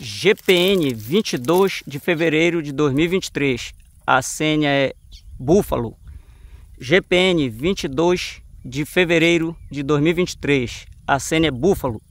GPN 22 de fevereiro de 2023. A senha é Búfalo. GPN 22 de fevereiro de 2023. A senha é Búfalo.